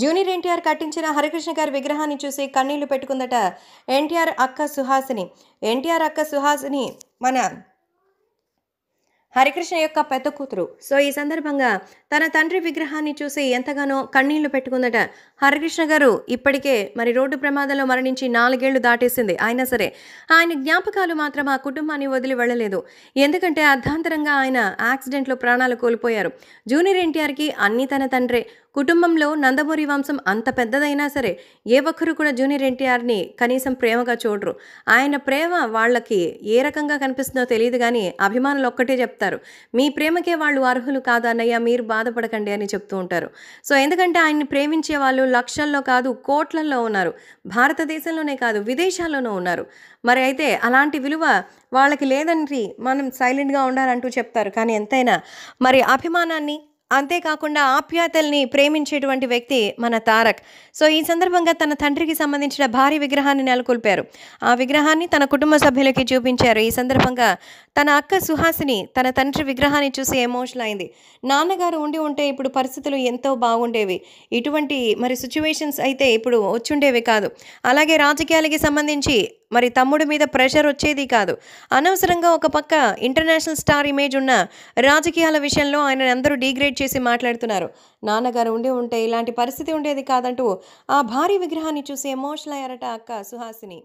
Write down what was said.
junior NTR కట్టించిన హరికృష్ణ గారి విగ్రహాన్ని చూసి కన్నీళ్లు పెట్టుకుందట ఎన్టీఆర్ అక్క సుహాసిని ఎన్టీఆర్ అక్క సుహాసిని మన హరికృష్ణ యొక్క పెద్ద కూతురు సో ఈ సందర్భంగా తన తండ్రి విగ్రహాన్ని చూసి ఎంతగానో కన్నీళ్లు పెట్టుకుందట హరికృష్ణ గారు ఇప్పటికే మరి రోడ్డు ప్రమాదంలో మరణించి నాలుగేళ్లు దాటేసింది అయినా సరే ఆయన జ్ఞాపకాలు మాత్రం ఆ కుటుంబాన్ని వదిలి వెళ్ళలేదు ఎందుకంటే అర్ధాంతరంగా ఆయన యాక్సిడెంట్లో ప్రాణాలు కోల్పోయారు జూనియర్ ఎన్టీఆర్కి అన్ని తన తండ్రే కుటుంబంలో నందమూరి వంశం అంత పెద్దదైనా సరే ఏ ఒక్కరు కూడా జూనియర్ ఎన్టీఆర్ని కనీసం ప్రేమగా చూడరు ఆయన ప్రేమ వాళ్ళకి ఏ రకంగా కనిపిస్తుందో తెలియదు కానీ అభిమానులు ఒక్కటే చెప్తారు మీ ప్రేమకే వాళ్ళు అర్హులు కాదు అన్నయ్య మీరు బాధపడకండి అని చెప్తూ ఉంటారు సో ఎందుకంటే ఆయన్ని ప్రేమించే వాళ్ళు లక్షల్లో కాదు కోట్లల్లో ఉన్నారు భారతదేశంలోనే కాదు విదేశాల్లోనూ ఉన్నారు మరి అయితే అలాంటి విలువ వాళ్ళకి లేదంటే మనం సైలెంట్గా ఉండాలంటూ చెప్తారు కానీ ఎంతైనా మరి అభిమానాన్ని అంతేకాకుండా ఆప్యాతల్ని ప్రేమించేటువంటి వ్యక్తి మన తారక్ సో ఈ సందర్భంగా తన తండ్రికి సంబంధించిన భారీ విగ్రహాన్ని నెలకొల్పారు ఆ విగ్రహాన్ని తన కుటుంబ సభ్యులకి చూపించారు ఈ సందర్భంగా తన అక్క సుహాసిని తన తండ్రి విగ్రహాన్ని చూసి ఎమోషనల్ అయింది నాన్నగారు ఉండి ఉంటే ఇప్పుడు పరిస్థితులు ఎంతో బాగుండేవి ఇటువంటి మరి సిచ్యువేషన్స్ అయితే ఇప్పుడు వచ్చుండేవి కాదు అలాగే రాజకీయాలకి సంబంధించి మరి తమ్ముడి మీద ప్రెషర్ వచ్చేది కాదు అనవసరంగా ఒక పక్క ఇంటర్నేషనల్ స్టార్ ఇమేజ్ ఉన్న రాజకీయాల విషయంలో ఆయన అందరూ డీగ్రేడ్ చేసి మాట్లాడుతున్నారు నాన్నగారు ఉండి ఉంటే ఇలాంటి పరిస్థితి ఉండేది కాదంటూ ఆ భారీ విగ్రహాన్ని చూసి ఎమోషనల్ అయ్యారట అక్క సుహాసిని